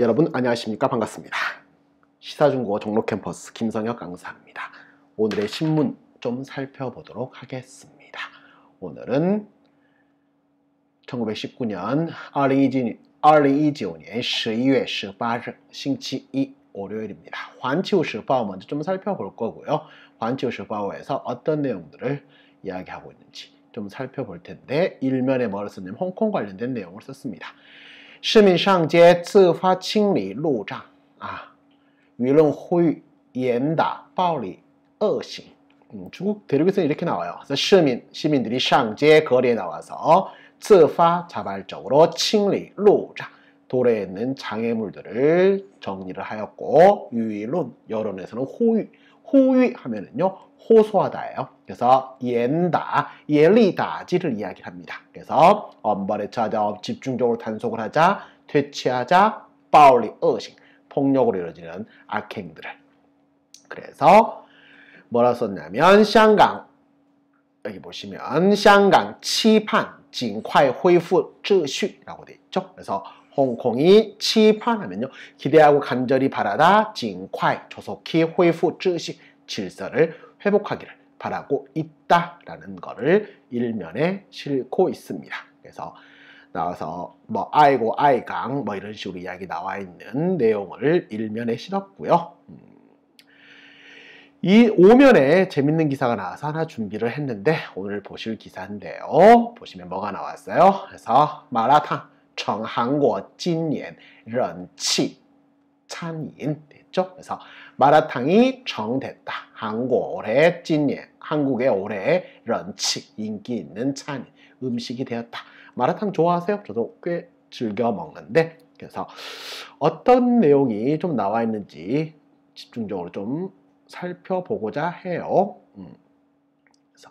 여러분 안녕하십니까 반갑습니다. 시사중고어 종로캠퍼스 김성혁 강사입니다. 오늘의 신문 좀 살펴보도록 하겠습니다. 오늘은 1919년 2020, 2019년 12월 18일 星期1 월요일입니다. 환치우시바오 먼저 좀 살펴볼 거고요. 환치우시바오에서 어떤 내용들을 이야기하고 있는지 좀 살펴볼 텐데 일면에 머르스님 홍콩 관련된 내용을 썼습니다. 市民上街自发清理路障啊，舆论呼吁严打暴力恶行. 음, 중국 대륙에서 이렇게 나와요. 그래서 시민 들이 상제 거리에 나와서自파 어， 자발적으로 칭리 로자 도에 있는 장애물들을 정리를 하였고 유일 여론에서는 호위 호위 하면은요 호소하다예요. 그래서 옌다, 예리다지를 이야기합니다. 그래서 엄벌에 처하자, 집중적으로 단속을 하자, 퇴치하자, 파울리 어싱, 폭력으로 이루어지는 악행들을. 그래서 뭐라 썼냐면 샹강 여기 보시면 샹강 치판 징快恢复秩序라고 돼 있죠. 그래서 홍콩이 치판하면요. 기대하고 간절히 바라다 징콰이 조속히 호이후 쯔식 질서를 회복하기를 바라고 있다라는 거를 일면에 싣고 있습니다. 그래서 나와서 뭐 아이고 아이강 뭐 이런 식으로 이야기 나와 있는 내용을 일면에 실었고요. 음. 이 5면에 재밌는 기사가 나와서 하나 준비를 했는데 오늘 보실 기사인데요. 보시면 뭐가 나왔어요? 그래서 마라탕 成韩国今年人气餐饮됐죠? 그래서 마라탕이 정됐다. 한국 올해 찐예 한국의 올해 런치 인기 있는 餐 음식이 되었다. 마라탕 좋아하세요? 저도 꽤 즐겨 먹는데 그래서 어떤 내용이 좀 나와 있는지 집중적으로 좀 살펴보고자 해요. 음. 그래서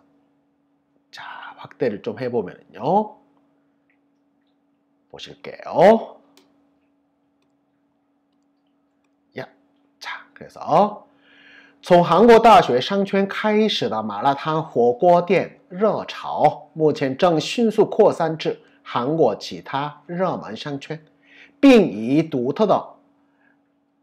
자 확대를 좀 해보면요. 보실게요야자그래哦。从韩国大学商圈开始的麻辣烫火锅店热潮，目前正迅速扩散至韩国其他热门商圈，并以独特的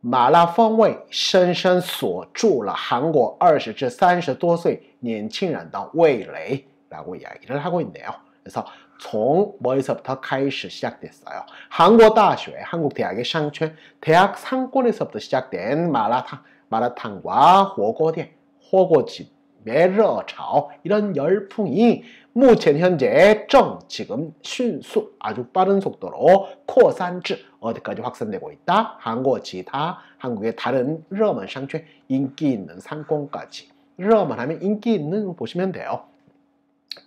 麻辣风味深深锁住了韩国二十至三十多岁年轻人的味蕾。라고이야기를하고있네요그래서 从뭐에서부터 开始 시작됐어요. 한국 대학에 한국 대학의 상圈, 대학 상권에서부터 시작된 마라탕, 마라탕과 호거대, 호거집, 매러차오 이런 열풍이 무첸 현재 정 지금 순수 아주 빠른 속도로 코산즈 어디까지 확산되고 있다. 한국 지다 한국의 다른 러먼 상圈인기 있는 상권까지 러먼 하면 인기 있는 보시면 돼요.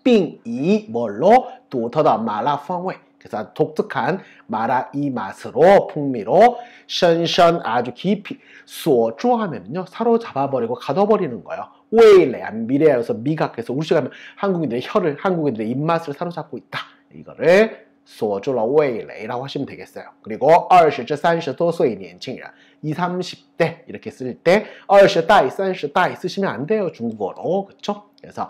并以뭘로独特的 마라 风味 그래서 독특한 마라 이 맛으로 풍미로 션션 아주 깊이 소주하면요 사로잡아버리고 가둬버리는 거예요. 웨일레미래에서 미각해서 우리가 하면 한국인들의 혀를 한국인들의 입맛을 사로잡고 있다. 이거를 쏘쪼라 웨일레라고 하시면 되겠어요. 그리고 20至 30多岁 年轻人 20, 30대 이렇게 쓸 때 20代, 30代 쓰시면 안 돼요. 중국어로. 그렇죠? 그래서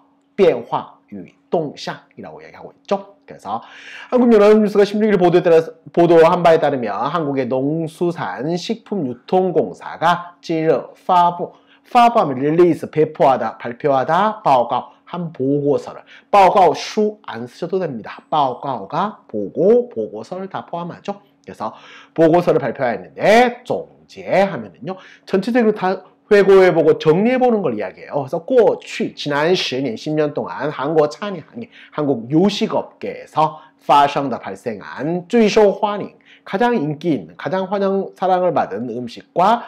변화 유 동상이라고 얘기하고 있죠. 그래서 한국연합뉴스가 16일 보도에 따라 서 보도한 바에 따르면 한국의 농수산 식품유통공사가 찌르 파보 파밤 릴리스 배포하다 발표하다 바오가오 한 보고서를 바오가오 슈안 쓰셔도 됩니다. 바오가오가 보고 보고서를 다 포함하죠. 그래서 보고서를 발표하였는데 종제하면은요 전체적으로 다 회고해보고 정리해보는 걸 이야기해요. 그래서 꼬취 지난 10년, 10년 동안 한국 찬양이 한국 요식업계에서 파샹다 발생한 쭈이쇼 환영 가장 인기 있는 가장 환영 사랑을 받은 음식과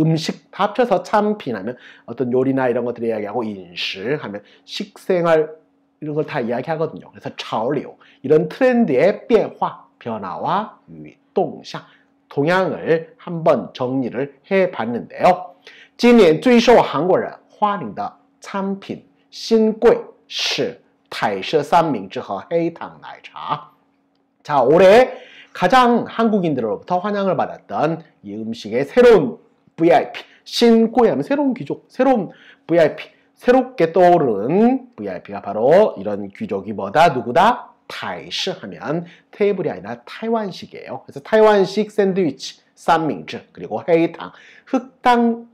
음식 합쳐서 참피하면 어떤 요리나 이런 것들을 이야기하고 인식 하면 식생활 이런 걸 다 이야기하거든요. 그래서 차올리오 이런 트렌드의 변화, 변화와 유의, 동향 동향을 한번 정리를 해봤는데요. 今年最受韩国人欢迎的餐品新贵是泰式三明治和黑糖奶茶。자 올해 가장 한국인들로부터 환영을 받았던 이 음식의 새로운 VIP 신고하면 새로운 귀족, 새로운 VIP 새롭게 떠오른 VIP가 바로 이런 귀족이 뭐다 누구다 타이시 하면 테이블이 아니라 타이완식이에요. 그래서 타이완식 샌드위치, 쌈밍즈 그리고 해이 흑당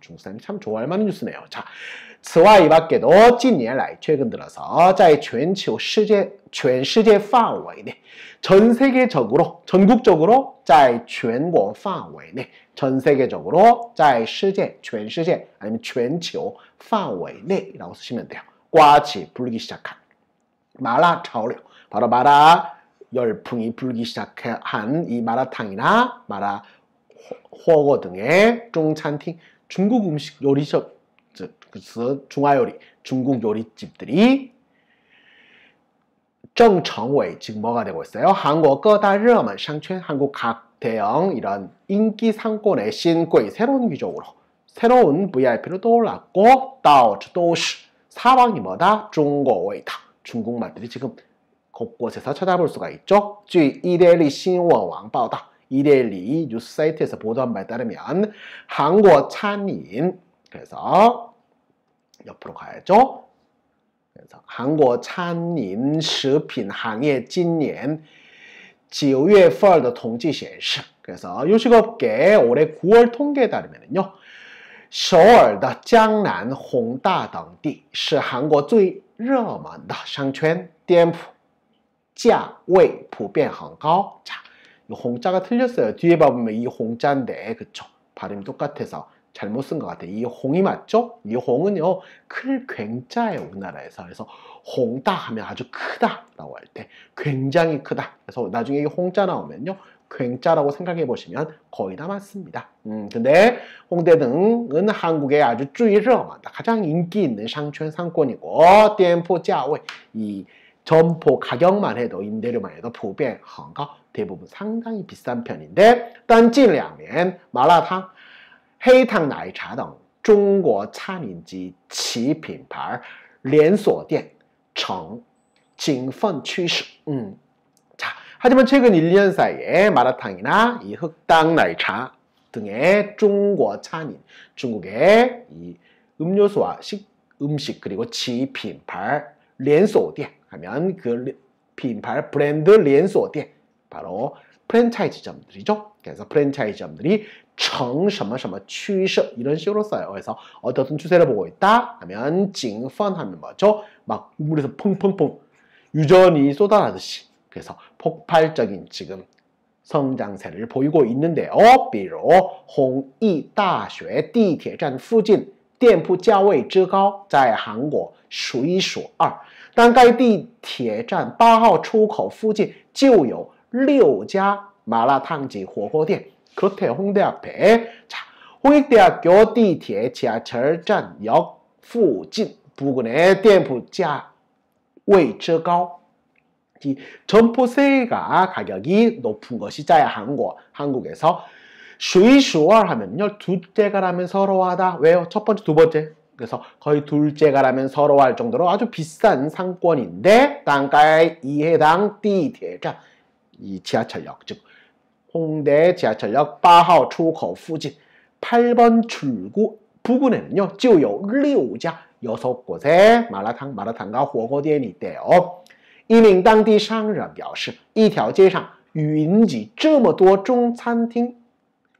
중국사람이 참 좋아할 만한 뉴스네요. 자, 此와 이밖에도 近年来 최근 들어서 在全球世界全世界范围内전 세계적으로 전국적으로 在全国范围内전 세계적으로 在世界全世界 아니면 全球范围内라고 쓰시면 돼요. 꽈치 불기 시작한 마라 차오 바로 마라 열풍이 불기 시작한 이 마라탕이나 마라 호거 등의 중餐厅 중국 음식 요리숍, 그래서 중화요리, 중국 요리집들이 정청웨이 지금 뭐가 되고 있어요? 한국 거다 르만 상圈, 한국 각 대형 이런 인기 상권의 신贵 새로운 귀족으로 새로운 VIP로 떠올랐고 다오츠 도시 사방이 뭐다? 중국웨이다 중국 말들이 지금 곳곳에서 찾아볼 수가 있죠. 주 이데리 신원왕 报다 이데일리 뉴스 사이트에서 보도한 바에 따르면 한국 찬인 그래서 옆으로 가야죠. 그래서 한국 찬인 식품 항해 今年 9月份的 통지 显示 그래서 요식업계 올해 9월 통계에 따르면요. 首尔的江南宏大等地是韩国最热门的商圈，店铺价位普遍很高。자 홍자가 틀렸어요. 뒤에 봐보면 이 홍자인데 그쵸? 발음이 똑같아서 잘못 쓴 것 같아요. 이 홍이 맞죠? 이 홍은요 클 굉자예요 우리나라에서 그래서 홍다 하면 아주 크다라고 할 때 굉장히 크다. 그래서 나중에 이 홍자 나오면요 괭자라고 생각해 보시면 거의 다 맞습니다. 음, 근데 홍대등은 한국의 아주 주의를 쭈이다 가장 인기 있는 상권 상권이고 어, 띠포 자웨이 점포 가격만 해도 임대료만 해도 부배 헝가 대부분 상당히 비싼 편인데 但近两年麻辣烫黑탕 나이차 등 중국 차민지 其品牌连锁店 청, 景奋趋势 음. 자, 하지만 최근 1년 사이에 마라탕이나 이 흑당 나이차 등의 중국 차민, 중국의 이 음료수와 식, 음식 그리고 지品牌 连锁店하면 그品牌 브랜드连锁 店 바로 프랜차이즈점들이죠. 그래서 프랜차이즈점들이 정什么什么 趋势 이런 식으로 써요. 그래서 어떤 추세를 보고 있다 하면 징펀 하면 뭐죠? 막 물에서 펑펑펑 유전이 쏟아나듯이 그래서 폭발적인 지금 성장세를 보이고 있는데요. 비록 홍이 大学地铁站附近店铺价位之高，在韩国数一数二。但该地铁站八号出口附近就有六家麻辣烫及火锅店。그렇다면홍대앞홍익대학교地铁甲成站역附近，附近的店铺价位之高，即店铺售价价格高，是怎样的？韩国，韩国的。she, s 하면요. 둘째가라면 서러워하다. 왜요? 첫 번째, 두 번째. 그래서 거의 둘째가라면 서러워할 정도로 아주 비싼 상권인데 땅가에 이해당 띠대가 그러니까 이 지하철역 즉 홍대 지하철역 8호 출구 부진 8번 출구 부근에는요. 就有6家여 곳에 마라탕, 마라탕과 호거디엔이 있대요. 이민 당디 상인表示一条街上云集这么多中餐厅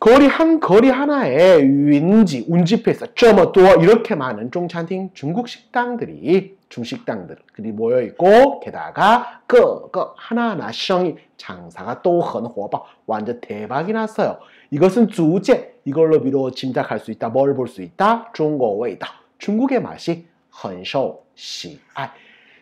거리 한 거리 하나에 윈지 운집해서 쪼뭐또 이렇게 많은 중餐厅 중국 식당들이 중식당들이 모여 있고 게다가 그그 하나하나 시장이 장사가 또很火爆 완전 대박이 났어요. 이것은 주제 이걸로 비로 짐작할 수 있다 뭘 볼 수 있다 중국의 다 중국의 맛이 很受喜爱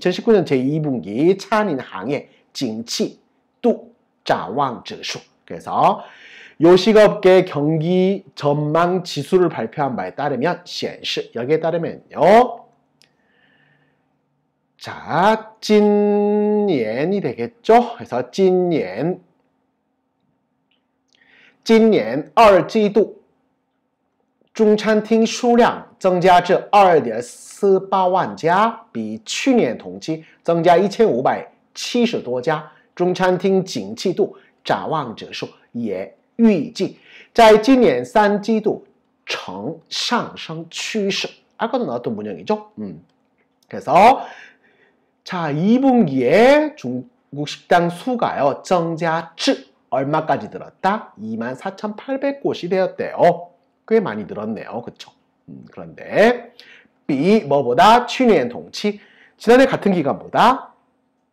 2019년 제2분기 찬인 항해 징치 또 자왕지수 그래서 요식업계 경기 전망 지수를 발표한 바에 따르면 시엔시 여기에 따르면요 자찐년이 되겠죠 그래서 찐옌찐옌얼지도 中餐厅数量增加至二点四八万家，比去年同期增加一千五百七十多家。中餐厅景气度展望指数也预计在今年三季度呈上升趋势。아까도나왔던문형이죠음그래서자이분기의중국식당수가요增加추얼마까지들었다이만사0 0백곳이되었대요꽤 많이 늘었네요. 그쵸? 음, 그런데 B 뭐보다 去年 동치 지난해 같은 기간보다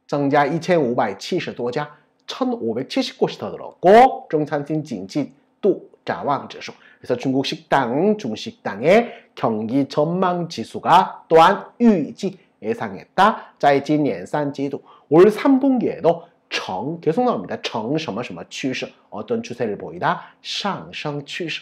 정자 2,570多家 1,570곳이 더 늘었고 중산층 진지 도 자왕지수 그래서 중국 식당, 중식당의 경기 전망 지수가 또한 유지 예상했다. 자이진년 3季度, 올 3분기에도 정 계속 나옵니다. 정什么什么趋势, 어떤 추세를 보이다? 상승 추세,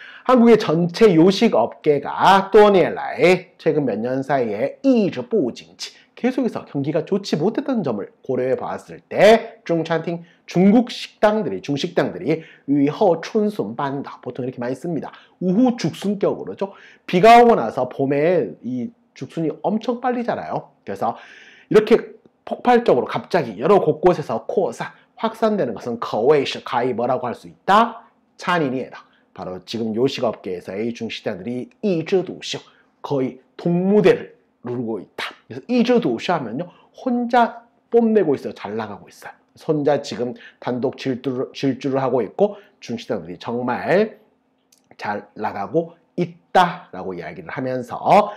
한국의 전체 요식 업계가 또니엘라의 최근 몇 년 사이에 이즈 부징치 계속해서 경기가 좋지 못했던 점을 고려해 봤을 때 중찬팅 중국 식당들이 중식당들이 위허 촌순 반다 보통 이렇게 많이 씁니다. 우후 죽순격으로죠. 비가 오고 나서 봄에 이 죽순이 엄청 빨리 자라요. 그래서 이렇게 폭발적으로 갑자기 여러 곳곳에서 코사 확산되는 것은 거웨이시 가이버라고 할 수 있다. 찬인이에다. 바로 지금 요식업계에서 a 중시자들이 이즈도쇼 거의 동무대를 누르고 있다. 그래서 이즈도쇼 하면요 혼자 뽐내고 있어잘 나가고 있어요. 혼자 지금 단독 질주를, 질주를 하고 있고 중시자들이 정말 잘 나가고 있다라고 이야기를 하면서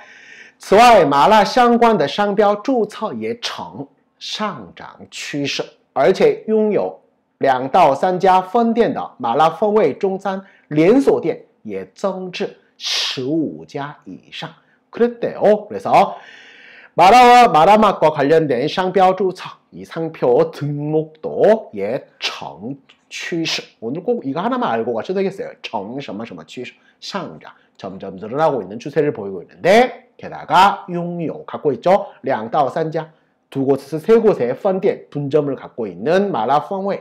此外麻辣相关的商标注차예呈 상장 趋势而且拥有 两到三家分店的麻辣风味中餐连锁店也增至十五家以上。그랬대요그래서 마라와 마라맛과 관련된商标 주차, 이 상표 등록도 예정 추시 오늘 꼭 이거 하나만 알고 가셔도 되겠어요. 정, 什么,什么 취시, 상자. 점점 늘어나고 있는 추세를 보이고 있는데 게다가 용요 갖고 있죠. 2到3家, 두 곳에서 세 곳의 펀디엔 분점을 갖고 있는 마라 펑웨이.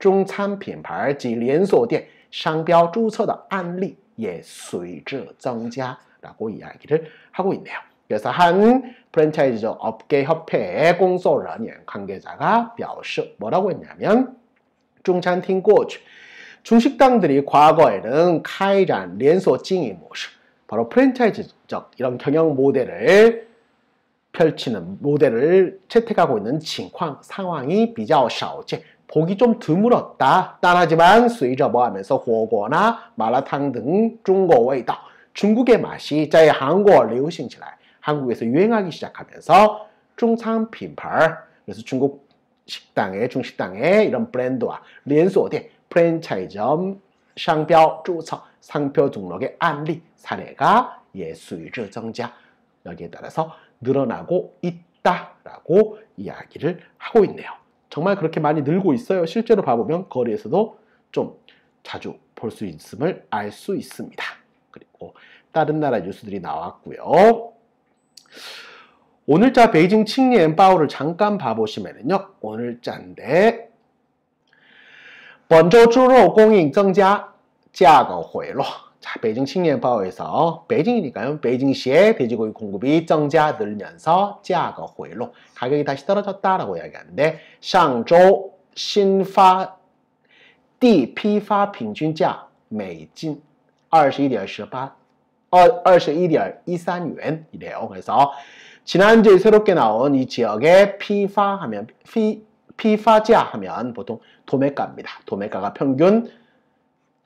中餐品牌及连锁店商标注册的案例也随着增加라고이야기를하고있네요 그래서 한 프랜차이즈 업계 협회 공소人연 관계자가 表示 뭐라고 했냐면 중餐厅 过去 중식당들이 과거에는 카이란 랜소 찡이 모습 바로 프랜차이즈적 이런 경영 모델을 펼치는 모델을 채택하고 있는 징황 상황이 비较少见 보기 좀 드물었다. 따라하지만 수이저버하면서 호거나 마라탕 등 중국 웨이다 중국의 맛이 자의 한국어 리우싱起来 한국에서 유행하기 시작하면서 중상 핀팔 그래서 중국 식당에 중식당에 이런 브랜드와 렌소대 프랜차이점 즈 상표 주차 상표 등록의 안리 사례가 예 수위를 정자 여기에 따라서 늘어나고 있다라고 이야기를 하고 있네요. 정말 그렇게 많이 늘고 있어요. 실제로 봐보면 거리에서도 좀 자주 볼 수 있음을 알 수 있습니다. 그리고 다른 나라 뉴스들이 나왔고요. 오늘자 베이징 칭리 엠파오를 잠깐 봐보시면요. 오늘자인데 번저주로 공인 증가, 价格回落 자, 베이징 칭년파오에서 베이징이니까요. 베이징시의 돼지고기 공급이 증가 늘면서 가가 회로 가격이 다시 떨어졌다라고 이야기하는데 상조 신파 地批发平均价 매진 21.18 2 1 1 3원이래요 그래서 지난주에 새롭게 나온 이 지역의 피파 하면 피, 피파자 하면 보통 도매가입니다. 도매가가 평균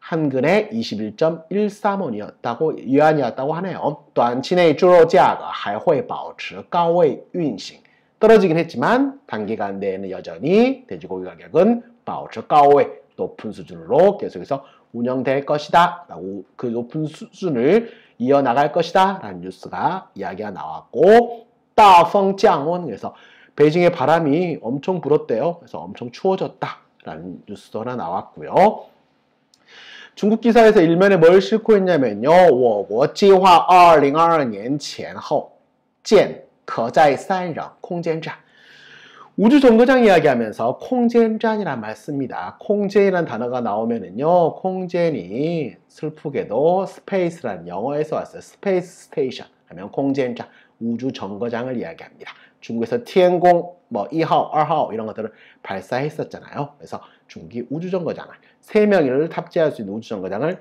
한근에 21.13원이었다고 위안이었다고 하네요. 또한 친의 주로자가 还会保持高位运行. 떨어지긴 했지만 단기간 내에는 여전히 돼지고기 가격은 保持高位 높은 수준으로 계속해서 운영될 것이다. 라고 그 높은 수준을 이어나갈 것이다. 라는 뉴스가 이야기가 나왔고 따펑장원 그래서 베이징의 바람이 엄청 불었대요. 그래서 엄청 추워졌다. 라는 뉴스도 하나 나왔고요. 중국 기사에서 일면에 뭘 싣고 있냐면요. 我国计划2022年前后建可再三壤 空间站. 우주 정거장 이야기하면서 콩젠짠이란 말 씁니다. 콩젠이란 단어가 나오면은요, 콩젠이 슬프게도 스페이스란 영어에서 왔어요. 스페이스 스테이션 하면 콩젠짠, 우주 정거장을 이야기합니다. 중국에서 티엔공, 뭐 1호, 2호 이런 것들을 발사했었잖아요. 그래서 중국이 우주 정거장을 3명을 탑재할 수 있는 우주정거장을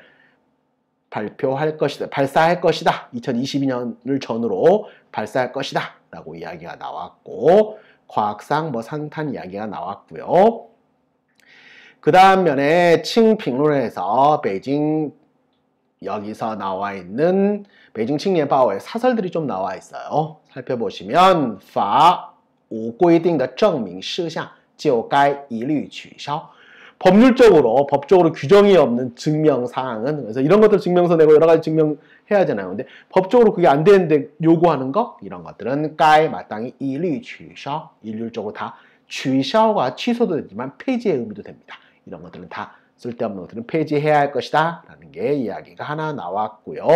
발표할 것이다. 발사할 것이다. 2022년을 전후로 발사할 것이다. 라고 이야기가 나왔고 과학상 뭐 상탄 이야기가 나왔고요. 그 다음 면에 칭핑론에서 베이징 여기서 나와 있는 베이징 칭예바오의 사설들이 좀 나와 있어요. 살펴보시면 파5规定的证明事项就该一律取消 법률적으로 법적으로 규정이 없는 증명 사항은 그래서 이런 것들 증명서 내고 여러 가지 증명해야 되나요? 근데 법적으로 그게 안 되는데 요구하는 거 이런 것들은 까에 마땅히 일리 취셔 일률적으로 다 취셔가 취소도 되지만 폐지의 의미도 됩니다. 이런 것들은 다 쓸데없는 것들은 폐지해야 할 것이다 라는 게 이야기가 하나 나왔고요.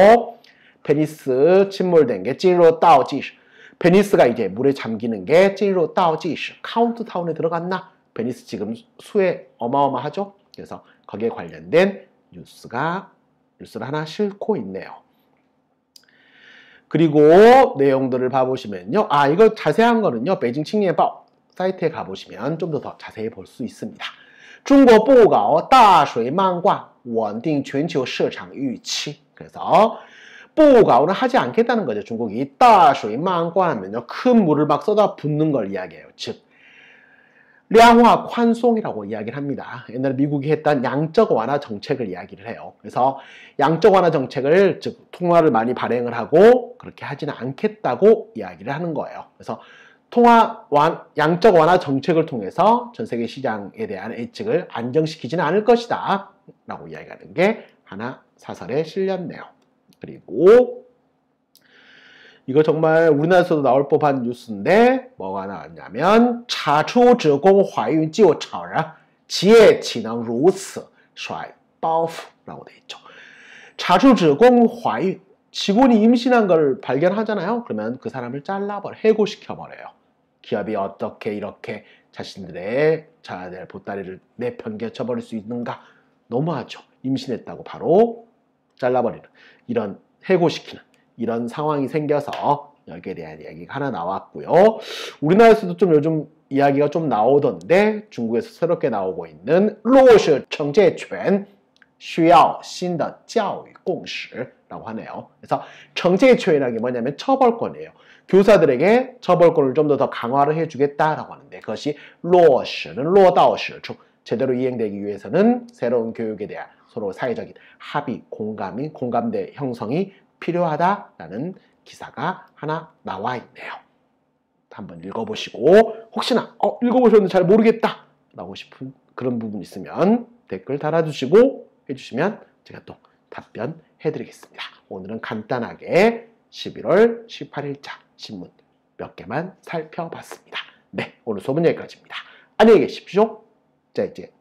페니스 침몰된 게 찌로 따오지시 베니스가 이제 물에 잠기는 게 찌로 따오지시 카운트 타운에 들어갔나? 베니스 지금 수에 어마어마하죠? 그래서 거기에 관련된 뉴스가 뉴스를 하나 싣고 있네요. 그리고 내용들을 봐보시면요. 아, 이거 자세한 거는요. 베이징 칭예엔 사이트에 가보시면 좀더더 자세히 볼 수 있습니다. 중국 보가오 다수의 만과 원딩 전체 시장 유치. 그래서 보가오는 하지 않겠다는 거죠. 중국이 다수의 만과 하면요. 큰 물을 막 쏟아 붓는 걸 이야기해요. 즉 량화宽송이라고 이야기를 합니다. 옛날 미국이 했던 양적 완화 정책을 이야기를 해요. 그래서 양적 완화 정책을 즉 통화를 많이 발행을 하고 그렇게 하지는 않겠다고 이야기를 하는 거예요. 그래서 통화 완, 양적 완화 정책을 통해서 전 세계 시장에 대한 예측을 안정시키지는 않을 것이다 라고 이야기하는 게 하나 사설에 실렸네요. 그리고 이거 정말 우리나라에서도 나올 법한 뉴스인데 뭐가 나왔냐면 자초즈공화윤지오차라 지혜 지능 如此甩包袱라고 돼 있죠. 자초즈공화윤 직원이 임신한 걸 발견하잖아요. 그러면 그 사람을 잘라버려 해고시켜 버려요. 기업이 어떻게 이렇게 자신들의 자아들 보따리를 내편겨쳐 버릴 수 있는가 너무하죠. 임신했다고 바로 잘라버리는 이런 해고시키는 이런 상황이 생겨서 여기에 대한 이야기가 하나 나왔고요. 우리나라에서도 좀 요즘 이야기가 좀 나오던데 중국에서 새롭게 나오고 있는 로시 정제권 需要新的教育共识라고 하네요. 그래서 정제권이라는 게 뭐냐면 처벌권이에요. 교사들에게 처벌권을 좀 더 더 강화를 해주겠다라고 하는데 그것이 로시는 로다오시 제대로 이행되기 위해서는 새로운 교육에 대한 서로 사회적인 합의, 공감이 공감대 형성이 필요하다라는 기사가 하나 나와 있네요. 한번 읽어보시고 혹시나 어, 읽어보셨는데 잘 모르겠다 라고 싶은 그런 부분 있으면 댓글 달아주시고 해주시면 제가 또 답변해드리겠습니다. 오늘은 간단하게 11월 18일자 신문 몇 개만 살펴봤습니다. 네, 오늘 소문 여기까지입니다. 안녕히 계십시오. 자, 이제